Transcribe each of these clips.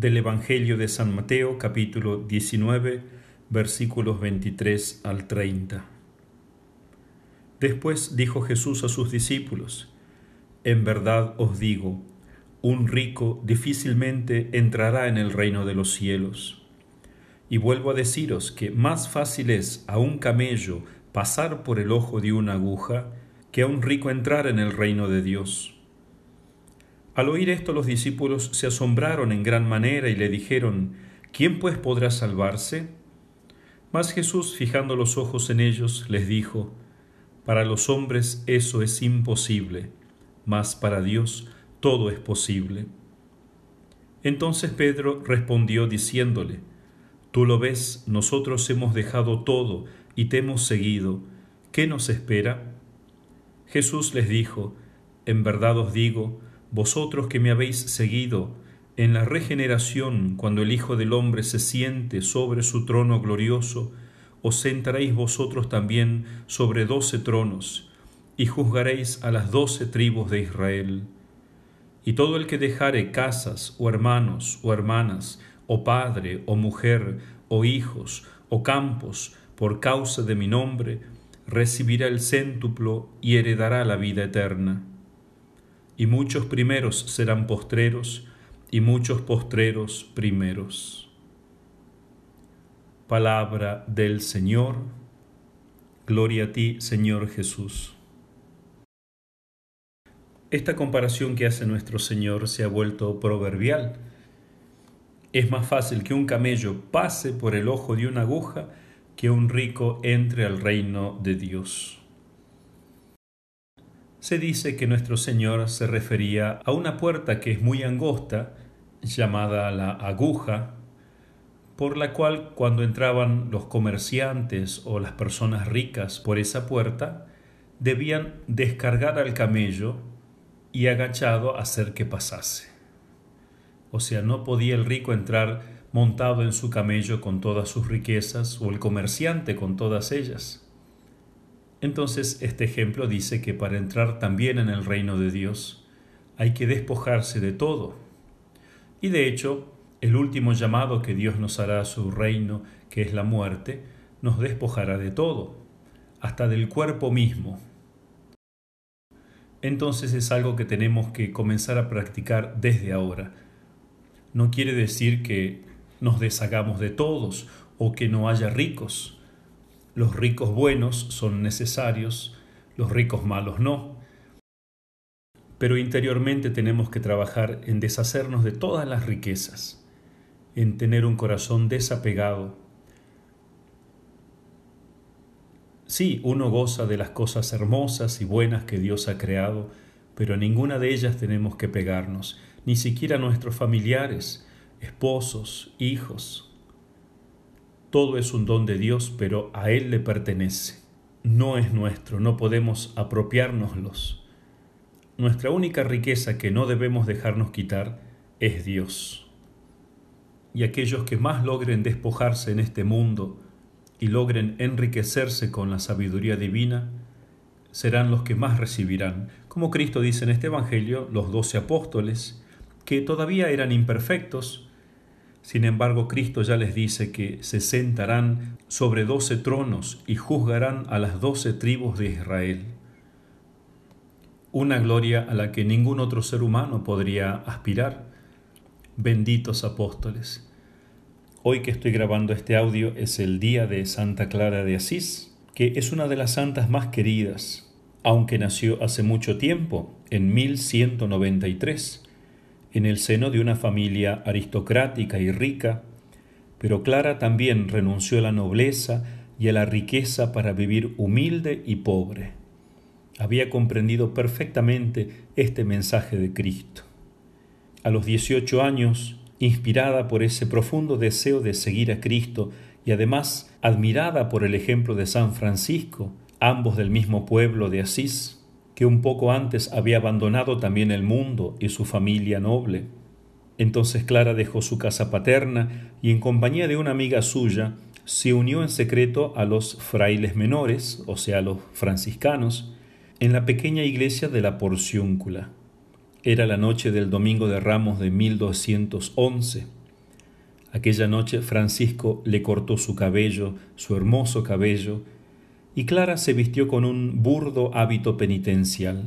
del Evangelio de San Mateo capítulo 19 versículos 23 al 30. Después dijo Jesús a sus discípulos, En verdad os digo, un rico difícilmente entrará en el reino de los cielos. Y vuelvo a deciros que más fácil es a un camello pasar por el ojo de una aguja que a un rico entrar en el reino de Dios. Al oír esto los discípulos se asombraron en gran manera y le dijeron, ¿quién pues podrá salvarse? Mas Jesús, fijando los ojos en ellos, les dijo, Para los hombres eso es imposible, mas para Dios todo es posible. Entonces Pedro respondió diciéndole, Tú lo ves, nosotros hemos dejado todo y te hemos seguido. ¿Qué nos espera? Jesús les dijo, En verdad os digo, vosotros que me habéis seguido, en la regeneración, cuando el Hijo del Hombre se siente sobre su trono glorioso, os sentaréis vosotros también sobre doce tronos, y juzgaréis a las doce tribus de Israel. Y todo el que dejare casas, o hermanos, o hermanas, o padre, o mujer, o hijos, o campos, por causa de mi nombre, recibirá el céntuplo y heredará la vida eterna y muchos primeros serán postreros, y muchos postreros primeros. Palabra del Señor. Gloria a ti, Señor Jesús. Esta comparación que hace nuestro Señor se ha vuelto proverbial. Es más fácil que un camello pase por el ojo de una aguja que un rico entre al reino de Dios. Se dice que nuestro Señor se refería a una puerta que es muy angosta, llamada la aguja, por la cual cuando entraban los comerciantes o las personas ricas por esa puerta, debían descargar al camello y agachado hacer que pasase. O sea, no podía el rico entrar montado en su camello con todas sus riquezas o el comerciante con todas ellas. Entonces este ejemplo dice que para entrar también en el reino de Dios hay que despojarse de todo. Y de hecho, el último llamado que Dios nos hará a su reino, que es la muerte, nos despojará de todo, hasta del cuerpo mismo. Entonces es algo que tenemos que comenzar a practicar desde ahora. No quiere decir que nos deshagamos de todos o que no haya ricos, los ricos buenos son necesarios, los ricos malos no. Pero interiormente tenemos que trabajar en deshacernos de todas las riquezas, en tener un corazón desapegado. Sí, uno goza de las cosas hermosas y buenas que Dios ha creado, pero a ninguna de ellas tenemos que pegarnos, ni siquiera a nuestros familiares, esposos, hijos, todo es un don de Dios, pero a Él le pertenece. No es nuestro, no podemos apropiárnoslos. Nuestra única riqueza que no debemos dejarnos quitar es Dios. Y aquellos que más logren despojarse en este mundo y logren enriquecerse con la sabiduría divina, serán los que más recibirán, como Cristo dice en este Evangelio, los doce apóstoles, que todavía eran imperfectos, sin embargo, Cristo ya les dice que se sentarán sobre doce tronos y juzgarán a las doce tribus de Israel. Una gloria a la que ningún otro ser humano podría aspirar. Benditos apóstoles. Hoy que estoy grabando este audio es el día de Santa Clara de Asís, que es una de las santas más queridas, aunque nació hace mucho tiempo, en 1193 en el seno de una familia aristocrática y rica, pero Clara también renunció a la nobleza y a la riqueza para vivir humilde y pobre. Había comprendido perfectamente este mensaje de Cristo. A los 18 años, inspirada por ese profundo deseo de seguir a Cristo y además admirada por el ejemplo de San Francisco, ambos del mismo pueblo de Asís, que un poco antes había abandonado también el mundo y su familia noble. Entonces Clara dejó su casa paterna y en compañía de una amiga suya se unió en secreto a los frailes menores, o sea, los franciscanos, en la pequeña iglesia de la Porciúncula. Era la noche del Domingo de Ramos de 1211. Aquella noche Francisco le cortó su cabello, su hermoso cabello, y Clara se vistió con un burdo hábito penitencial.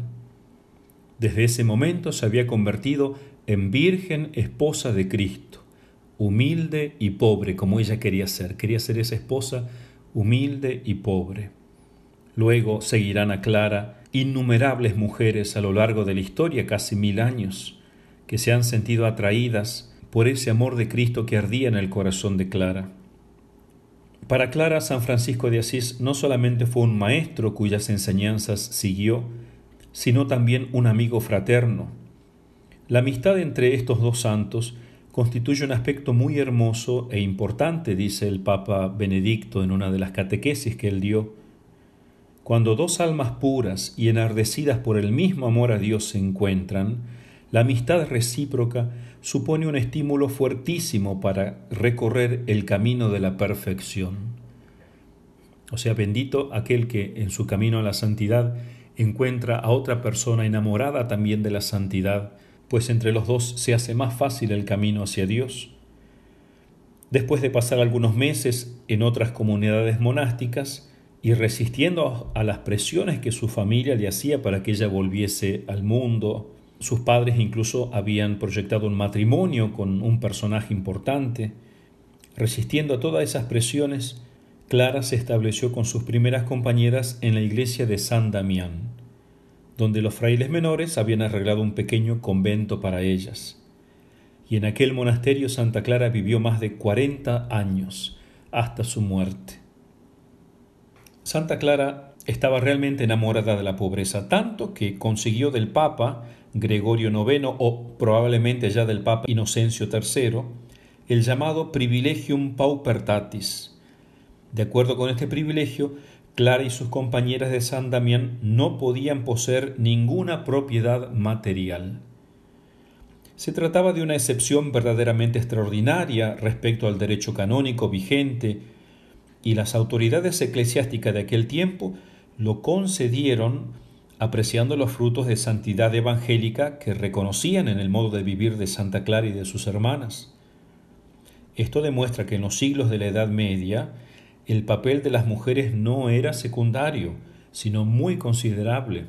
Desde ese momento se había convertido en virgen esposa de Cristo, humilde y pobre como ella quería ser. Quería ser esa esposa humilde y pobre. Luego seguirán a Clara innumerables mujeres a lo largo de la historia, casi mil años, que se han sentido atraídas por ese amor de Cristo que ardía en el corazón de Clara. Para Clara, San Francisco de Asís no solamente fue un maestro cuyas enseñanzas siguió, sino también un amigo fraterno. La amistad entre estos dos santos constituye un aspecto muy hermoso e importante, dice el Papa Benedicto en una de las catequesis que él dio. Cuando dos almas puras y enardecidas por el mismo amor a Dios se encuentran, la amistad recíproca supone un estímulo fuertísimo para recorrer el camino de la perfección. O sea, bendito aquel que en su camino a la santidad encuentra a otra persona enamorada también de la santidad, pues entre los dos se hace más fácil el camino hacia Dios. Después de pasar algunos meses en otras comunidades monásticas y resistiendo a las presiones que su familia le hacía para que ella volviese al mundo, sus padres incluso habían proyectado un matrimonio con un personaje importante. Resistiendo a todas esas presiones, Clara se estableció con sus primeras compañeras en la iglesia de San Damián, donde los frailes menores habían arreglado un pequeño convento para ellas. Y en aquel monasterio Santa Clara vivió más de 40 años, hasta su muerte. Santa Clara estaba realmente enamorada de la pobreza, tanto que consiguió del Papa Gregorio IX o probablemente ya del Papa Inocencio III el llamado privilegium paupertatis. De acuerdo con este privilegio, Clara y sus compañeras de San Damián no podían poseer ninguna propiedad material. Se trataba de una excepción verdaderamente extraordinaria respecto al derecho canónico vigente, y las autoridades eclesiásticas de aquel tiempo lo concedieron apreciando los frutos de santidad evangélica que reconocían en el modo de vivir de Santa Clara y de sus hermanas. Esto demuestra que en los siglos de la Edad Media el papel de las mujeres no era secundario, sino muy considerable.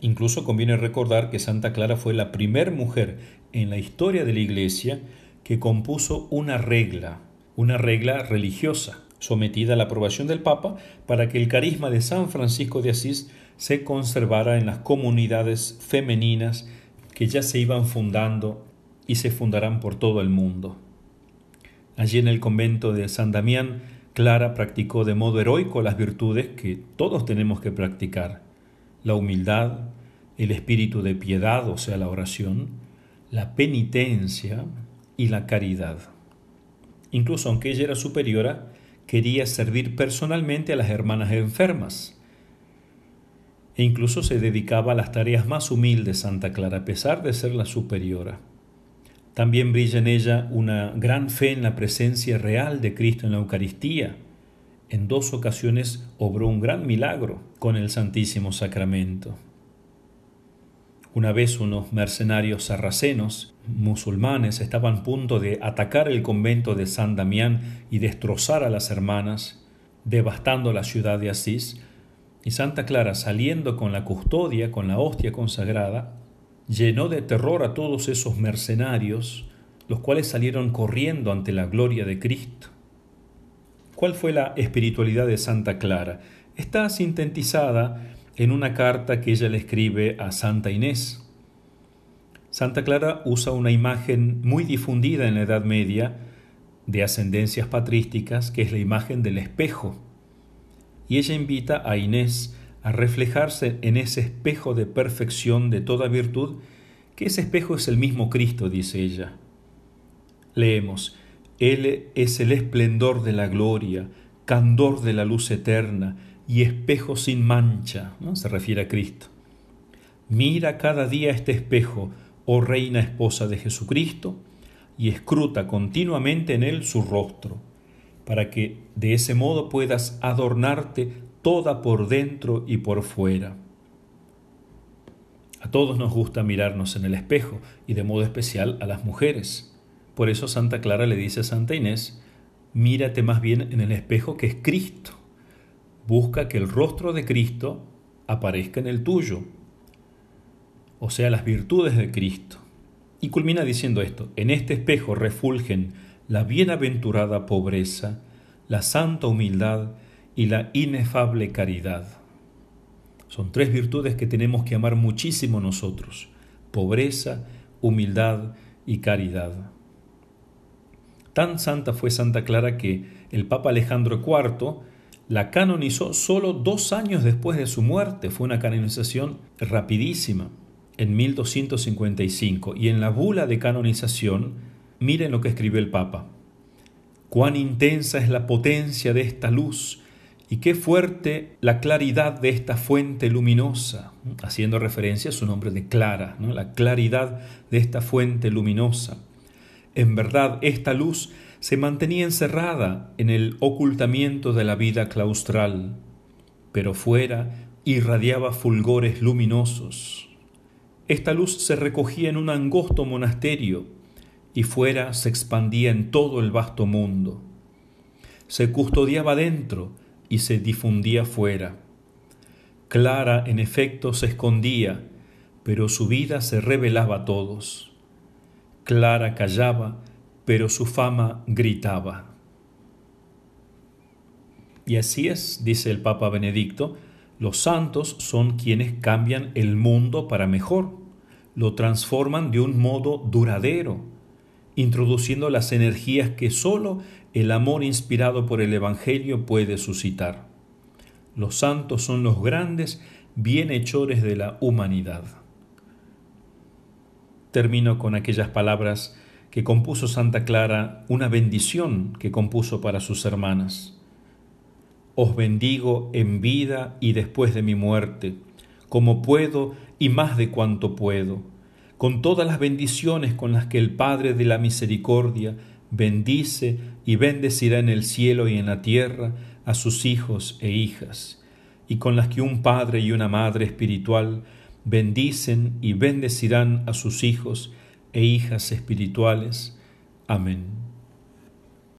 Incluso conviene recordar que Santa Clara fue la primer mujer en la historia de la Iglesia que compuso una regla, una regla religiosa sometida a la aprobación del Papa para que el carisma de San Francisco de Asís se conservara en las comunidades femeninas que ya se iban fundando y se fundarán por todo el mundo. Allí en el convento de San Damián, Clara practicó de modo heroico las virtudes que todos tenemos que practicar, la humildad, el espíritu de piedad, o sea, la oración, la penitencia y la caridad. Incluso aunque ella era superiora, quería servir personalmente a las hermanas enfermas e incluso se dedicaba a las tareas más humildes Santa Clara, a pesar de ser la superiora. También brilla en ella una gran fe en la presencia real de Cristo en la Eucaristía. En dos ocasiones obró un gran milagro con el Santísimo Sacramento. Una vez unos mercenarios sarracenos musulmanes estaban a punto de atacar el convento de San Damián y destrozar a las hermanas, devastando la ciudad de Asís, y Santa Clara, saliendo con la custodia, con la hostia consagrada, llenó de terror a todos esos mercenarios, los cuales salieron corriendo ante la gloria de Cristo. ¿Cuál fue la espiritualidad de Santa Clara? Está sintetizada en una carta que ella le escribe a Santa Inés. Santa Clara usa una imagen muy difundida en la Edad Media de ascendencias patrísticas, que es la imagen del espejo. Y ella invita a Inés a reflejarse en ese espejo de perfección de toda virtud, que ese espejo es el mismo Cristo, dice ella. Leemos, Él es el esplendor de la gloria, candor de la luz eterna, y espejo sin mancha, ¿no? se refiere a Cristo. Mira cada día este espejo, oh reina esposa de Jesucristo, y escruta continuamente en él su rostro, para que de ese modo puedas adornarte toda por dentro y por fuera. A todos nos gusta mirarnos en el espejo, y de modo especial a las mujeres. Por eso Santa Clara le dice a Santa Inés, mírate más bien en el espejo que es Cristo busca que el rostro de Cristo aparezca en el tuyo, o sea, las virtudes de Cristo. Y culmina diciendo esto, en este espejo refulgen la bienaventurada pobreza, la santa humildad y la inefable caridad. Son tres virtudes que tenemos que amar muchísimo nosotros, pobreza, humildad y caridad. Tan santa fue Santa Clara que el Papa Alejandro IV la canonizó solo dos años después de su muerte. Fue una canonización rapidísima, en 1255. Y en la bula de canonización, miren lo que escribió el Papa. Cuán intensa es la potencia de esta luz y qué fuerte la claridad de esta fuente luminosa, haciendo referencia a su nombre de Clara, la claridad de esta fuente luminosa en verdad, esta luz se mantenía encerrada en el ocultamiento de la vida claustral, pero fuera irradiaba fulgores luminosos. Esta luz se recogía en un angosto monasterio y fuera se expandía en todo el vasto mundo. Se custodiaba dentro y se difundía fuera. Clara, en efecto, se escondía, pero su vida se revelaba a todos. Clara callaba, pero su fama gritaba. Y así es, dice el Papa Benedicto, los santos son quienes cambian el mundo para mejor, lo transforman de un modo duradero, introduciendo las energías que solo el amor inspirado por el Evangelio puede suscitar. Los santos son los grandes bienhechores de la humanidad termino con aquellas palabras que compuso Santa Clara, una bendición que compuso para sus hermanas. Os bendigo en vida y después de mi muerte, como puedo y más de cuanto puedo, con todas las bendiciones con las que el Padre de la Misericordia bendice y bendecirá en el cielo y en la tierra a sus hijos e hijas, y con las que un Padre y una Madre espiritual bendicen y bendecirán a sus hijos e hijas espirituales. Amén.